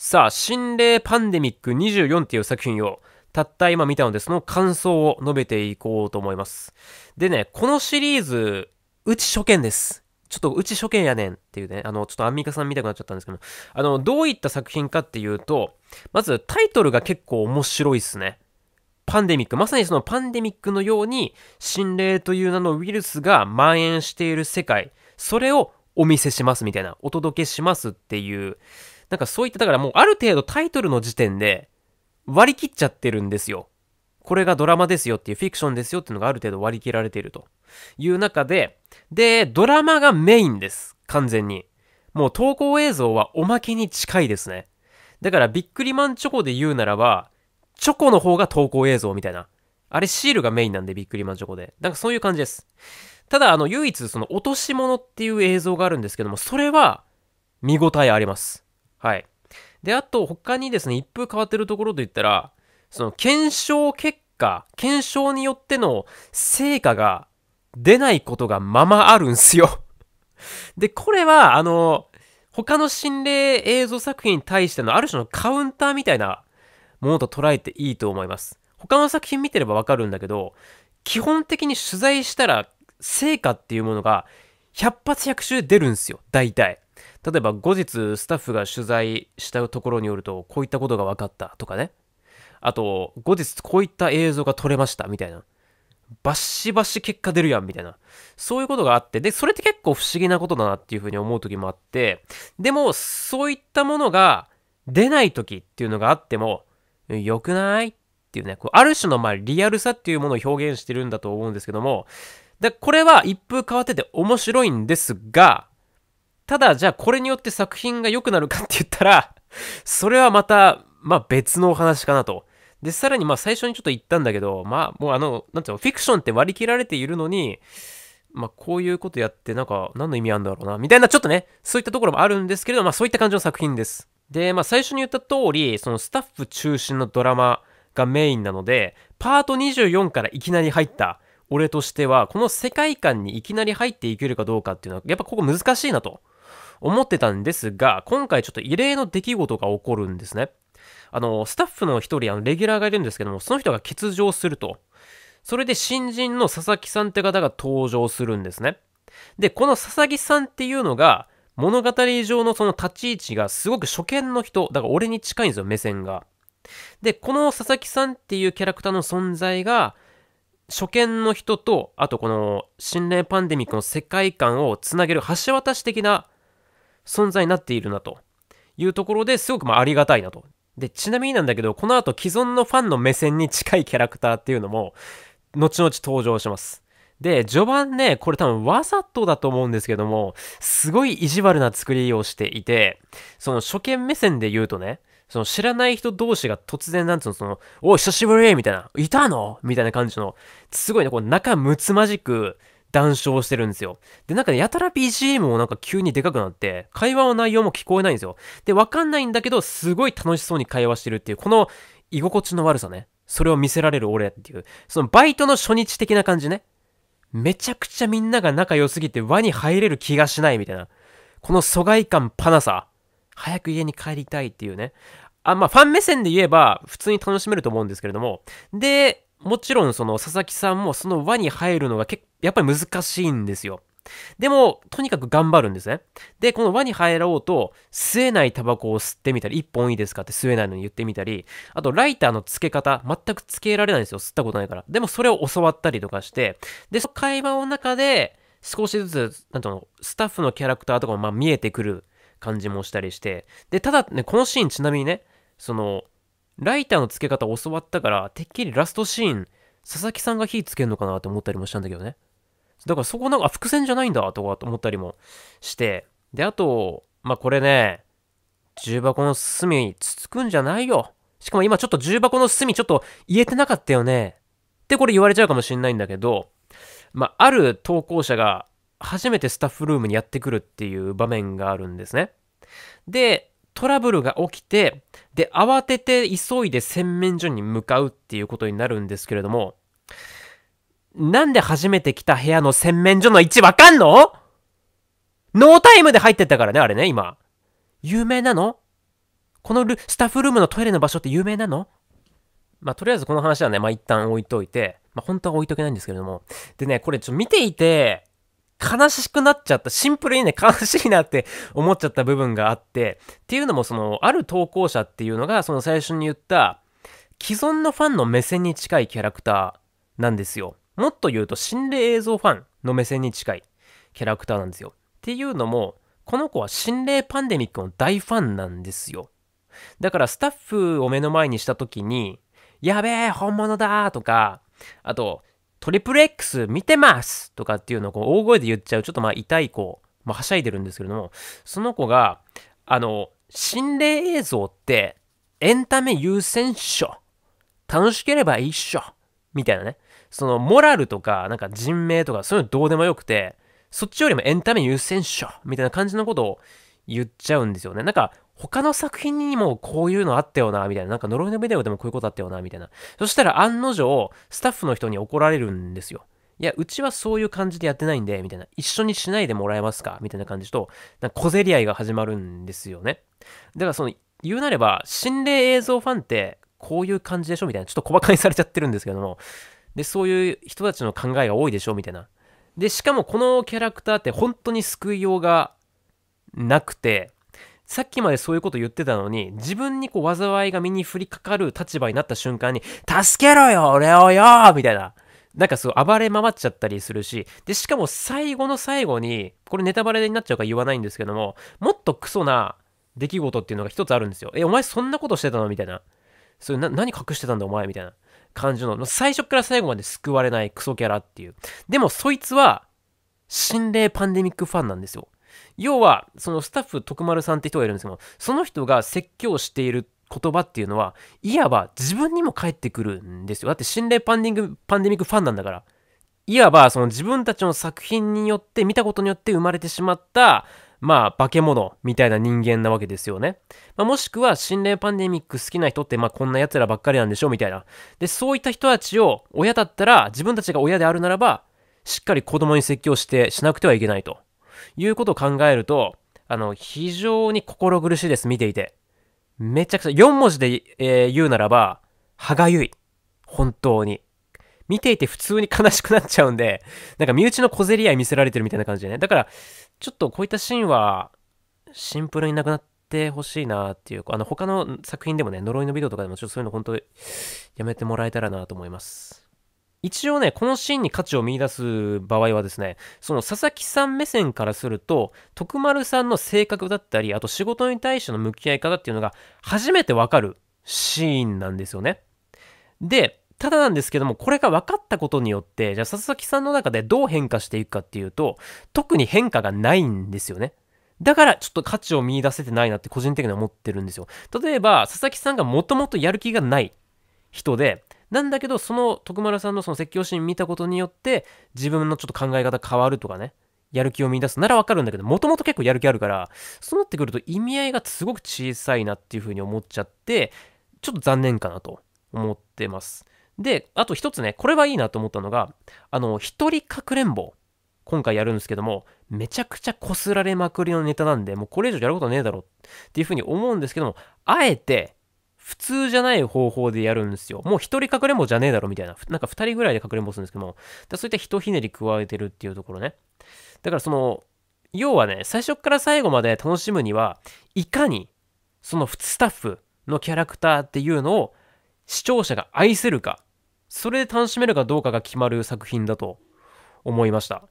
さあ、心霊パンデミック24っていう作品をたった今見たので、その感想を述べていこうと思います。でね、このシリーズ、うち初見です。ちょっとうち初見やねんっていうね、あの、ちょっとアンミカさん見たくなっちゃったんですけど、あの、どういった作品かっていうと、まずタイトルが結構面白いっすね。パンデミック、まさにそのパンデミックのように、心霊という名のウイルスが蔓延している世界、それをお見せしますみたいな、お届けしますっていう、なんかそういった、だからもうある程度タイトルの時点で割り切っちゃってるんですよ。これがドラマですよっていう、フィクションですよっていうのがある程度割り切られているという中で、で、ドラマがメインです。完全に。もう投稿映像はおまけに近いですね。だからビックリマンチョコで言うならば、チョコの方が投稿映像みたいな。あれシールがメインなんでビックリマンチョコで。なんかそういう感じです。ただ、あの、唯一その落とし物っていう映像があるんですけども、それは見応えあります。はい。で、あと、他にですね、一風変わってるところといったら、その、検証結果、検証によっての成果が出ないことがままあるんすよで、これは、あの、他の心霊映像作品に対してのある種のカウンターみたいなものと捉えていいと思います。他の作品見てればわかるんだけど、基本的に取材したら成果っていうものが100発100中出るんすよ、大体。例えば後日スタッフが取材したところによるとこういったことが分かったとかねあと後日こういった映像が撮れましたみたいなバッシバシ結果出るやんみたいなそういうことがあってでそれって結構不思議なことだなっていうふうに思う時もあってでもそういったものが出ない時っていうのがあっても良くないっていうねこうある種のまリアルさっていうものを表現してるんだと思うんですけどもでこれは一風変わってて面白いんですがただ、じゃあこれによって作品が良くなるかって言ったら、それはまた、まあ別のお話かなと。で、さらにまあ最初にちょっと言ったんだけど、まあもうあの、なんていうの、フィクションって割り切られているのに、まあこういうことやってなんか何の意味あるんだろうな、みたいなちょっとね、そういったところもあるんですけれど、まあそういった感じの作品です。で、まあ最初に言った通り、そのスタッフ中心のドラマがメインなので、パート24からいきなり入った、俺としては、この世界観にいきなり入っていけるかどうかっていうのは、やっぱここ難しいなと。思ってたんですが、今回ちょっと異例の出来事が起こるんですね。あの、スタッフの一人、あの、レギュラーがいるんですけども、その人が欠場すると。それで新人の佐々木さんって方が登場するんですね。で、この佐々木さんっていうのが、物語上のその立ち位置がすごく初見の人、だから俺に近いんですよ、目線が。で、この佐々木さんっていうキャラクターの存在が、初見の人と、あとこの心霊パンデミックの世界観をつなげる橋渡し的な存在になっているなというところですごくまありがたいなと。で、ちなみになんだけど、この後既存のファンの目線に近いキャラクターっていうのも、後々登場します。で、序盤ね、これ多分わざとだと思うんですけども、すごい意地悪な作りをしていて、その初見目線で言うとね、その知らない人同士が突然なんつうの、その、おい、久しぶりみたいな、いたのみたいな感じの、すごいね、こう仲睦まじく、談笑してるんですよ。で、なんかね、やたら BGM もなんか急にでかくなって、会話の内容も聞こえないんですよ。で、わかんないんだけど、すごい楽しそうに会話してるっていう、この居心地の悪さね。それを見せられる俺っていう、そのバイトの初日的な感じね。めちゃくちゃみんなが仲良すぎて輪に入れる気がしないみたいな。この疎外感パナさ。早く家に帰りたいっていうね。あ、まあ、ファン目線で言えば、普通に楽しめると思うんですけれども。で、もちろんその佐々木さんもその輪に入るのが結やっぱり難しいんですよ。でも、とにかく頑張るんですね。で、この輪に入ろうと、吸えないタバコを吸ってみたり、一本いいですかって吸えないのに言ってみたり、あと、ライターの付け方、全く付けられないんですよ。吸ったことないから。でも、それを教わったりとかして、で、その会話の中で、少しずつ、なんとスタッフのキャラクターとかも、まあ、見えてくる感じもしたりして、で、ただね、このシーン、ちなみにね、その、ライターの付け方教わったから、てっきりラストシーン、佐々木さんが火つけるのかなって思ったりもしたんだけどね。だからそこなんか伏線じゃないんだとかと思ったりもして。で、あと、まあ、これね、重箱の隅つつくんじゃないよ。しかも今ちょっと重箱の隅ちょっと言えてなかったよね。ってこれ言われちゃうかもしんないんだけど、まあ、ある投稿者が初めてスタッフルームにやってくるっていう場面があるんですね。で、トラブルが起きて、で、慌てて急いで洗面所に向かうっていうことになるんですけれども、なんで初めて来た部屋の洗面所の位置わかんのノータイムで入ってったからね、あれね、今。有名なのこのルスタッフルームのトイレの場所って有名なのまあ、とりあえずこの話はね、まあ、一旦置いといて、まあ、本当は置いとけないんですけれども。でね、これちょっと見ていて、悲しくなっちゃった、シンプルにね、悲しいなって思っちゃった部分があって、っていうのもその、ある投稿者っていうのが、その最初に言った、既存のファンの目線に近いキャラクターなんですよ。もっと言うと、心霊映像ファンの目線に近いキャラクターなんですよ。っていうのも、この子は心霊パンデミックの大ファンなんですよ。だからスタッフを目の前にした時に、やべえ、本物だとか、あと、トリプル X 見てますとかっていうのをこう大声で言っちゃう、ちょっとまあ痛い子、まあ、はしゃいでるんですけれども、その子が、あの、心霊映像ってエンタメ優先っしょ。楽しければいいっしょ。みたいなね。その、モラルとか、なんか人命とか、そういうのどうでもよくて、そっちよりもエンタメ優先っしょ。みたいな感じのことを言っちゃうんですよね。なんか、他の作品にもこういうのあったよな、みたいな。なんか呪いのビデオでもこういうことあったよな、みたいな。そしたら案の定、スタッフの人に怒られるんですよ。いや、うちはそういう感じでやってないんで、みたいな。一緒にしないでもらえますかみたいな感じと、なんか小競り合いが始まるんですよね。だからその、言うなれば、心霊映像ファンって、こういう感じでしょみたいな。ちょっと小馬鹿にされちゃってるんですけども。で、そういう人たちの考えが多いでしょみたいな。で、しかもこのキャラクターって本当に救いようがなくて、さっきまでそういうこと言ってたのに、自分にこう災いが身に降りかかる立場になった瞬間に、助けろよ俺をよみたいな。なんかそう、暴れ回っちゃったりするし、で、しかも最後の最後に、これネタバレになっちゃうから言わないんですけども、もっとクソな出来事っていうのが一つあるんですよ。え、お前そんなことしてたのみたいな。それな、何隠してたんだお前みたいな感じの、最初から最後まで救われないクソキャラっていう。でもそいつは、心霊パンデミックファンなんですよ。要は、そのスタッフ徳丸さんって人がいるんですけど、その人が説教している言葉っていうのは、いわば自分にも返ってくるんですよ。だって心霊パンデミックパンデミックファンなんだから。いわばその自分たちの作品によって、見たことによって生まれてしまった、まあ、化け物みたいな人間なわけですよね。まあ、もしくは、心霊パンデミック好きな人って、まあ、こんな奴らばっかりなんでしょみたいな。で、そういった人たちを、親だったら、自分たちが親であるならば、しっかり子供に説教して、しなくてはいけないと。いうことを考えると、あの、非常に心苦しいです、見ていて。めちゃくちゃ、4文字で、えー、言うならば、歯がゆい。本当に。見ていて普通に悲しくなっちゃうんで、なんか身内の小競り合い見せられてるみたいな感じでね。だから、ちょっとこういったシーンは、シンプルになくなってほしいなっていう、あの、他の作品でもね、呪いのビデオとかでもちょっとそういうの本当、やめてもらえたらなと思います。一応ね、このシーンに価値を見出す場合はですね、その佐々木さん目線からすると、徳丸さんの性格だったり、あと仕事に対しての向き合い方っていうのが初めてわかるシーンなんですよね。で、ただなんですけども、これが分かったことによって、じゃあ佐々木さんの中でどう変化していくかっていうと、特に変化がないんですよね。だからちょっと価値を見出せてないなって個人的には思ってるんですよ。例えば、佐々木さんがもともとやる気がない人で、なんだけどその徳丸さんのその説教シーン見たことによって自分のちょっと考え方変わるとかねやる気を見出すならわかるんだけどもともと結構やる気あるからそうなってくると意味合いがすごく小さいなっていうふうに思っちゃってちょっと残念かなと思ってますであと一つねこれはいいなと思ったのがあの一人かくれんぼ今回やるんですけども、めちゃくちゃこすられまくりのネタなんで、もうこれ以上やることねえだろっていうふうに思うんですけども、あえて普通じゃない方法でやるんですよ。もう一人隠れんぼじゃねえだろみたいな。なんか二人ぐらいで隠れんぼするんですけども、だそういったひひねり加えてるっていうところね。だからその、要はね、最初から最後まで楽しむには、いかにそのスタッフのキャラクターっていうのを視聴者が愛せるか、それで楽しめるかどうかが決まる作品だと思いました。